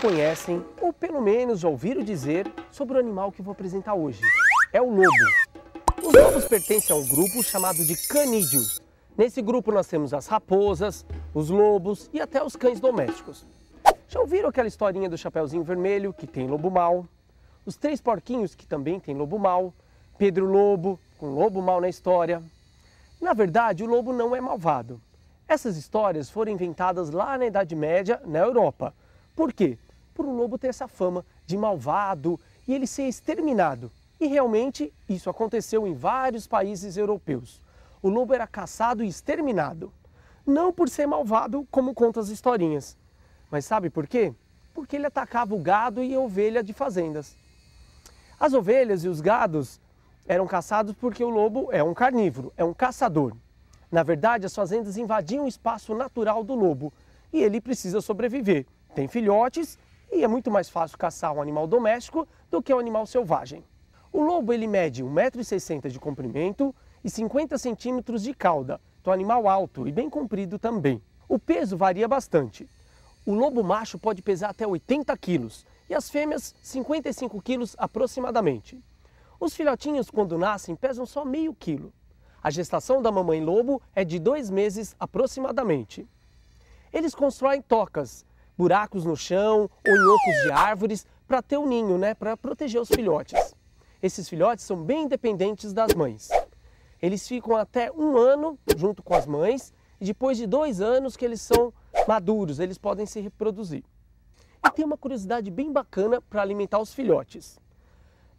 conhecem ou pelo menos ouviram dizer sobre o animal que vou apresentar hoje. É o lobo. Os lobos pertencem a um grupo chamado de canídeos. Nesse grupo nós temos as raposas, os lobos e até os cães domésticos. Já ouviram aquela historinha do Chapeuzinho Vermelho, que tem lobo mal? Os Três Porquinhos, que também tem lobo mal? Pedro Lobo, com lobo mal na história? Na verdade, o lobo não é malvado. Essas histórias foram inventadas lá na Idade Média, na Europa. Por quê? por o lobo ter essa fama de malvado e ele ser exterminado. E realmente isso aconteceu em vários países europeus. O lobo era caçado e exterminado. Não por ser malvado, como contam as historinhas. Mas sabe por quê? Porque ele atacava o gado e a ovelha de fazendas. As ovelhas e os gados eram caçados porque o lobo é um carnívoro, é um caçador. Na verdade, as fazendas invadiam o espaço natural do lobo e ele precisa sobreviver. Tem filhotes e é muito mais fácil caçar um animal doméstico do que um animal selvagem. O lobo ele mede 1,60m de comprimento e 50 centímetros de cauda, então é animal alto e bem comprido também. O peso varia bastante. O lobo macho pode pesar até 80 quilos e as fêmeas 55 quilos aproximadamente. Os filhotinhos, quando nascem, pesam só meio quilo. A gestação da mamãe lobo é de dois meses aproximadamente. Eles constroem tocas buracos no chão ou em ocos de árvores para ter o um ninho, né, para proteger os filhotes. Esses filhotes são bem independentes das mães. Eles ficam até um ano junto com as mães e depois de dois anos que eles são maduros, eles podem se reproduzir. E tem uma curiosidade bem bacana para alimentar os filhotes.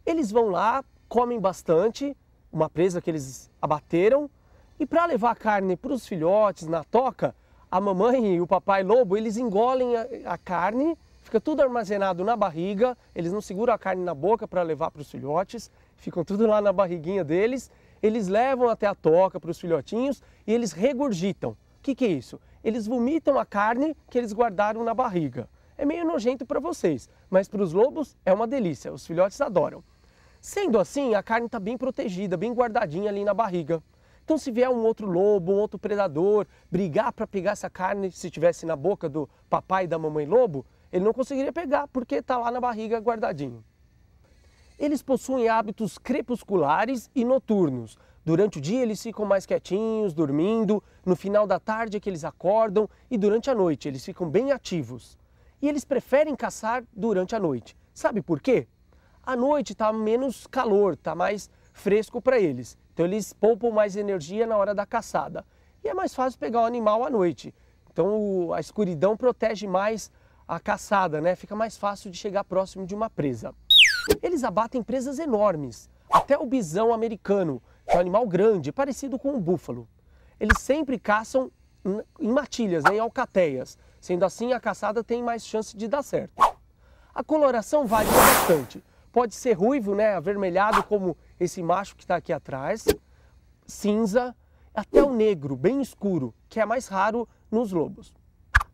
Eles vão lá, comem bastante, uma presa que eles abateram, e para levar a carne para os filhotes na toca, a mamãe e o papai lobo, eles engolem a, a carne, fica tudo armazenado na barriga, eles não seguram a carne na boca para levar para os filhotes, ficam tudo lá na barriguinha deles, eles levam até a toca para os filhotinhos e eles regurgitam. O que, que é isso? Eles vomitam a carne que eles guardaram na barriga. É meio nojento para vocês, mas para os lobos é uma delícia, os filhotes adoram. Sendo assim, a carne está bem protegida, bem guardadinha ali na barriga. Então, se vier um outro lobo, um outro predador, brigar para pegar essa carne, se tivesse na boca do papai e da mamãe lobo, ele não conseguiria pegar porque está lá na barriga guardadinho. Eles possuem hábitos crepusculares e noturnos. Durante o dia eles ficam mais quietinhos, dormindo, no final da tarde é que eles acordam e durante a noite eles ficam bem ativos. E eles preferem caçar durante a noite. Sabe por quê? À noite está menos calor, está mais fresco para eles. Então eles poupam mais energia na hora da caçada. E é mais fácil pegar o animal à noite. Então a escuridão protege mais a caçada, né? Fica mais fácil de chegar próximo de uma presa. Eles abatem presas enormes, até o bisão americano, que é um animal grande, parecido com um búfalo. Eles sempre caçam em matilhas, né? em alcateias. Sendo assim, a caçada tem mais chance de dar certo. A coloração varia bastante. Pode ser ruivo, né, avermelhado como esse macho que está aqui atrás, cinza, até o negro, bem escuro, que é mais raro nos lobos.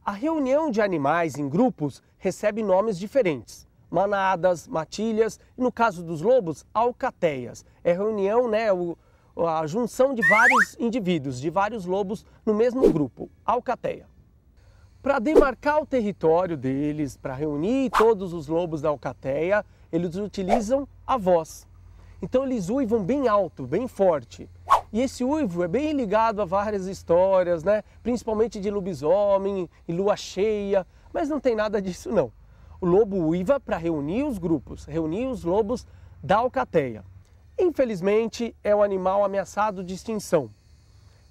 A reunião de animais em grupos recebe nomes diferentes. Manadas, matilhas, e no caso dos lobos, alcateias. É reunião, né, o, a junção de vários indivíduos, de vários lobos no mesmo grupo, alcateia. Para demarcar o território deles, para reunir todos os lobos da alcateia, eles utilizam a voz. Então eles uivam bem alto, bem forte. E esse uivo é bem ligado a várias histórias, né? principalmente de lobisomem e lua cheia, mas não tem nada disso não. O lobo uiva para reunir os grupos, reunir os lobos da alcateia. Infelizmente, é um animal ameaçado de extinção.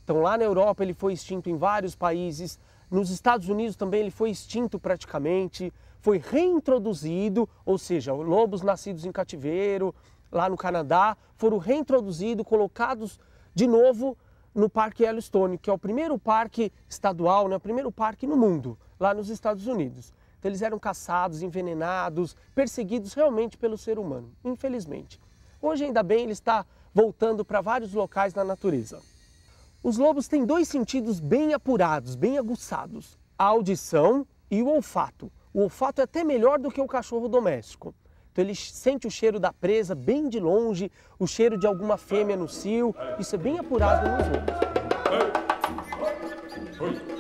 Então, lá na Europa, ele foi extinto em vários países, nos Estados Unidos também ele foi extinto praticamente, foi reintroduzido, ou seja, lobos nascidos em cativeiro, lá no Canadá, foram reintroduzidos, colocados de novo no Parque Yellowstone, que é o primeiro parque estadual, né, o primeiro parque no mundo, lá nos Estados Unidos. Então, eles eram caçados, envenenados, perseguidos realmente pelo ser humano, infelizmente. Hoje, ainda bem, ele está voltando para vários locais na natureza. Os lobos têm dois sentidos bem apurados, bem aguçados: a audição e o olfato. O olfato é até melhor do que o cachorro doméstico. Então ele sente o cheiro da presa bem de longe, o cheiro de alguma fêmea no cio. Isso é bem apurado nos ovos.